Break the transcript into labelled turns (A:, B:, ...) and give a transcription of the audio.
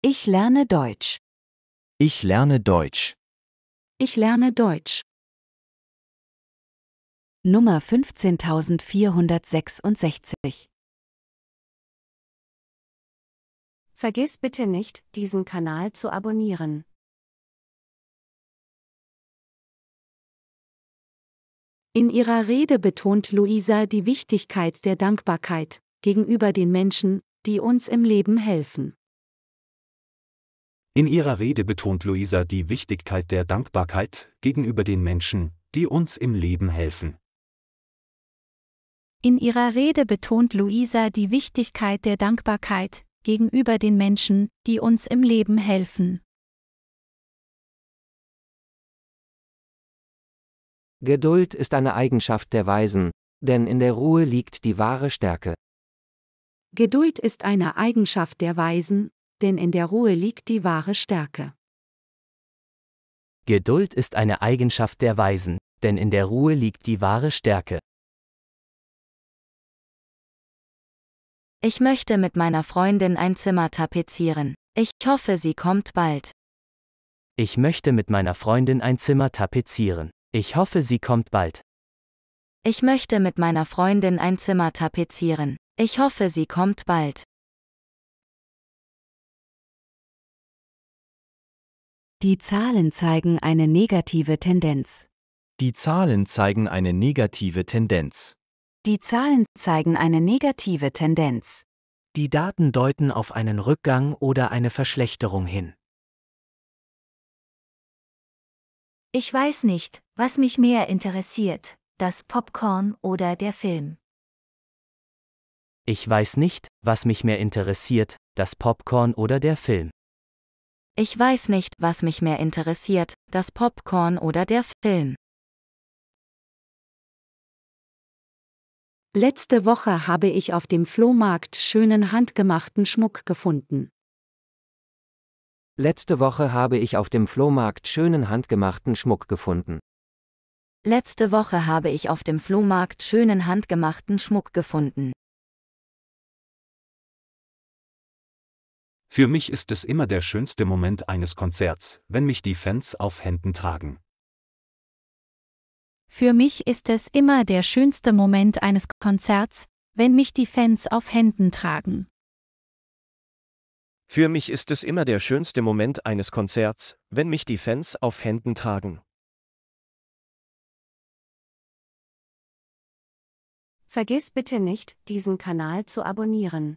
A: Ich lerne Deutsch. Ich lerne Deutsch. Ich lerne Deutsch. Nummer 15466. Vergiss bitte nicht, diesen Kanal zu abonnieren. In ihrer Rede betont Luisa die Wichtigkeit der Dankbarkeit gegenüber den Menschen, die uns im Leben helfen. In ihrer Rede betont Luisa die Wichtigkeit der Dankbarkeit gegenüber den Menschen, die uns im Leben helfen. In ihrer Rede betont Luisa die Wichtigkeit der Dankbarkeit gegenüber den Menschen, die uns im Leben helfen. Geduld ist eine Eigenschaft der Weisen, denn in der Ruhe liegt die wahre Stärke. Geduld ist eine Eigenschaft der Weisen, denn in der Ruhe liegt die wahre Stärke. Geduld ist eine Eigenschaft der Weisen, denn in der Ruhe liegt die wahre Stärke. Ich möchte mit meiner Freundin ein Zimmer tapezieren. Ich hoffe, sie kommt bald. Ich möchte mit meiner Freundin ein Zimmer tapezieren. Ich hoffe, sie kommt bald. Ich möchte mit meiner Freundin ein Zimmer tapezieren. Ich hoffe, sie kommt bald. Die Zahlen zeigen eine negative Tendenz. Die Zahlen zeigen eine negative Tendenz. Die Zahlen zeigen eine negative Tendenz. Die Daten deuten auf einen Rückgang oder eine Verschlechterung hin. Ich weiß nicht, was mich mehr interessiert, das Popcorn oder der Film. Ich weiß nicht, was mich mehr interessiert, das Popcorn oder der Film. Ich weiß nicht, was mich mehr interessiert, das Popcorn oder der Film. Letzte Woche habe ich auf dem Flohmarkt schönen handgemachten Schmuck gefunden. Letzte Woche habe ich auf dem Flohmarkt schönen handgemachten Schmuck gefunden. Letzte Woche habe ich auf dem Flohmarkt schönen handgemachten Schmuck gefunden. Für mich ist es immer der schönste Moment eines Konzerts, wenn mich die Fans auf Händen tragen. Für mich ist es immer der schönste Moment eines Konzerts, wenn mich die Fans auf Händen tragen. Für mich ist es immer der schönste Moment eines Konzerts, wenn mich die Fans auf Händen tragen. Vergiss bitte nicht, diesen Kanal zu abonnieren.